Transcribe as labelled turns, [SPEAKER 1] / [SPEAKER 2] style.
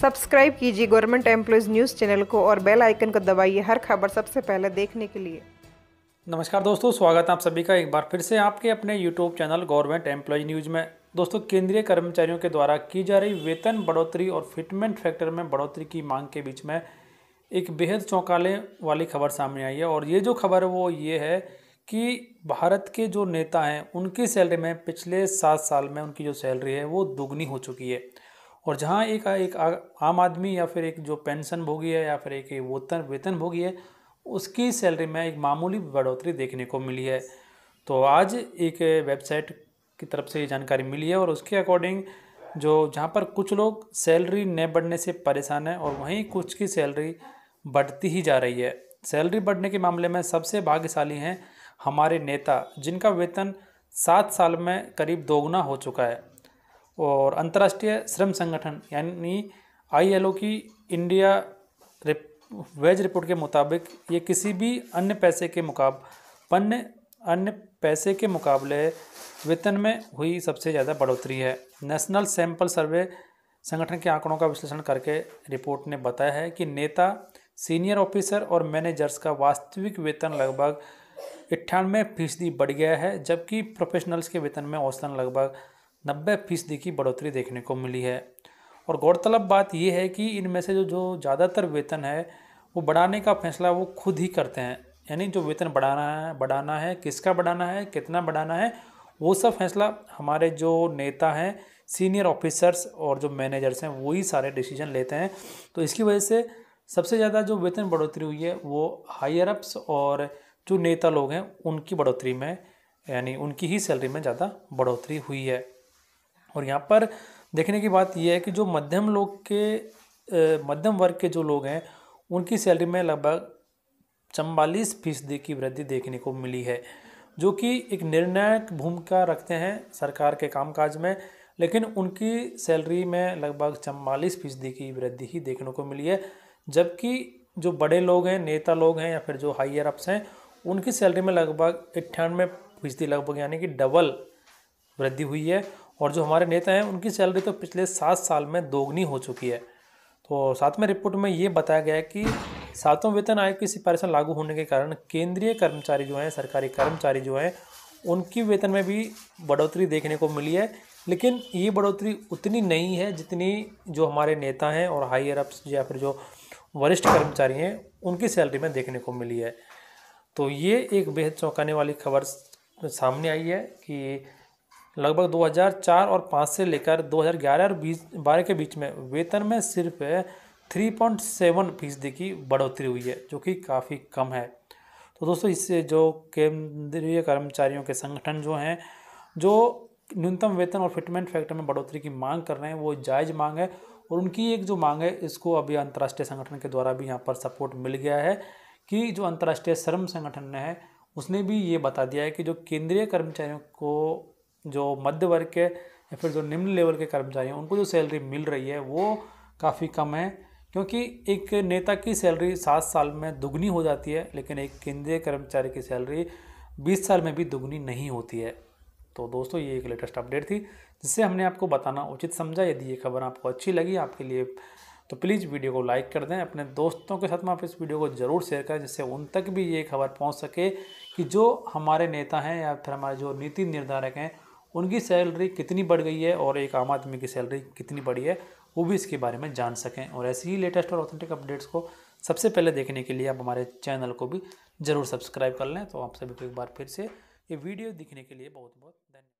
[SPEAKER 1] subscribe कीजिए government employees news channel को और बेल आइकन को दबाइए हर खबर सबसे पहले देखने के लिए नमस्कार दोस्तों स्वागत है आप सभी का एक बार फिर से आपके अपने YouTube channel government employees news में दोस्तों केंद्रीय कर्मचारियों के द्वारा की जा रही वेतन बढ़ोतरी और फिटमेंट फैक्टर में बढ़ोतरी की मांग के बीच में एक बेहद चौंकाले वाली खबर सामने आई है और ये जो खबर है वो ये है कि भारत के जो नेता हैं उनकी सैलरी में पिछले सात साल में उनकी जो सैलरी है वो दुगनी हो चुकी है और जहाँ एक एक आम आदमी या फिर एक जो पेंशन भोगी है या फिर एक वेतन वेतन भोगी है उसकी सैलरी में एक मामूली बढ़ोतरी देखने को मिली है तो आज एक वेबसाइट की तरफ से ये जानकारी मिली है और उसके अकॉर्डिंग जो जहाँ पर कुछ लोग सैलरी न बढ़ने से परेशान हैं और वहीं कुछ की सैलरी बढ़ती ही जा रही है सैलरी बढ़ने के मामले में सबसे भाग्यशाली हैं हमारे नेता जिनका वेतन सात साल में करीब दोगुना हो चुका है और अंतर्राष्ट्रीय श्रम संगठन यानी ओ की इंडिया रिप, वेज रिपोर्ट के मुताबिक ये किसी भी अन्य पैसे के मुकाब अन्य पैसे के मुकाबले वेतन में हुई सबसे ज़्यादा बढ़ोतरी है नेशनल सैंपल सर्वे संगठन के आंकड़ों का विश्लेषण करके रिपोर्ट ने बताया है कि नेता सीनियर ऑफिसर और मैनेजर्स का वास्तविक वेतन लगभग अट्ठानवे फीसदी बढ़ गया है जबकि प्रोफेशनल्स के वेतन में औसतन लगभग नब्बे फीसदी की बढ़ोतरी देखने को मिली है और गौरतलब बात यह है कि इनमें से जो जो ज़्यादातर वेतन है वो बढ़ाने का फैसला वो खुद ही करते हैं यानी जो वेतन बढ़ाना है बढ़ाना है किसका बढ़ाना है कितना बढ़ाना है वो सब फैसला हमारे जो नेता हैं सीनियर ऑफिसर्स और जो मैनेजर्स हैं वही सारे डिसीजन लेते हैं तो इसकी वजह से सबसे ज़्यादा जो वेतन बढ़ोतरी हुई है वो हायर अप्स और जो नेता लोग हैं उनकी बढ़ोतरी में यानी उनकी ही सैलरी में ज़्यादा बढ़ोतरी हुई है और यहाँ पर देखने की बात यह है कि जो मध्यम लोग के मध्यम वर्ग के जो लोग हैं उनकी सैलरी में लगभग चम्बालीस फीसदी की वृद्धि देखने को मिली है जो कि एक निर्णायक भूमिका रखते हैं सरकार के कामकाज में लेकिन उनकी सैलरी में लगभग चम्बालीस फीसदी की वृद्धि ही देखने को मिली है जबकि जो बड़े लोग हैं नेता लोग हैं या फिर जो हाइयर अप्स हैं उनकी सैलरी में लगभग अट्ठानवे फीसदी लगभग यानी कि डबल वृद्धि हुई है और जो हमारे नेता हैं उनकी सैलरी तो पिछले सात साल में दोगुनी हो चुकी है तो साथ में रिपोर्ट में ये बताया गया है कि सातों वेतन आयोग की सिफारिशें लागू होने के कारण केंद्रीय कर्मचारी जो हैं सरकारी कर्मचारी जो हैं उनकी वेतन में भी बढ़ोतरी देखने को मिली है लेकिन ये बढ़ोतरी उतनी नहीं है जितनी जो हमारे नेता हैं और हायर अप्स या फिर जो वरिष्ठ कर्मचारी हैं उनकी सैलरी में देखने को मिली है तो ये एक बेहद चौंकाने वाली खबर सामने आई है कि लगभग 2004 और 5 से लेकर 2011 और बीस बारह के बीच में वेतन में सिर्फ 3.7 फीसदी की बढ़ोतरी हुई है जो कि काफ़ी कम है तो दोस्तों इससे जो केंद्रीय कर्मचारियों के संगठन जो हैं जो न्यूनतम वेतन और फिटमेंट फैक्टर में बढ़ोतरी की मांग कर रहे हैं वो जायज़ मांग है और उनकी एक जो मांग है इसको अभी अंतर्राष्ट्रीय संगठन के द्वारा भी यहाँ पर सपोर्ट मिल गया है कि जो अंतर्राष्ट्रीय श्रम संगठन है उसने भी ये बता दिया है कि जो केंद्रीय कर्मचारियों को जो मध्य वर्ग के या फिर जो निम्न लेवल के कर्मचारी हैं उनको जो सैलरी मिल रही है वो काफ़ी कम है क्योंकि एक नेता की सैलरी सात साल में दुगनी हो जाती है लेकिन एक केंद्रीय कर्मचारी की सैलरी बीस साल में भी दुगनी नहीं होती है तो दोस्तों ये एक लेटेस्ट अपडेट थी जिससे हमने आपको बताना उचित समझा यदि ये खबर आपको अच्छी लगी आपके लिए तो प्लीज़ वीडियो को लाइक कर दें अपने दोस्तों के साथ में आप इस वीडियो को ज़रूर शेयर करें जिससे उन तक भी ये खबर पहुंच सके कि जो हमारे नेता हैं या फिर हमारे जो नीति निर्धारक हैं उनकी सैलरी कितनी बढ़ गई है और एक आम आदमी की सैलरी कितनी बढ़ी है वो भी इसके बारे में जान सकें और ऐसी ही लेटेस्ट और ऑथेंटिक अपडेट्स को सबसे पहले देखने के लिए आप हमारे चैनल को भी ज़रूर सब्सक्राइब कर लें तो आप सभी को एक बार फिर से ये वीडियो दिखने के लिए बहुत बहुत धन्यवाद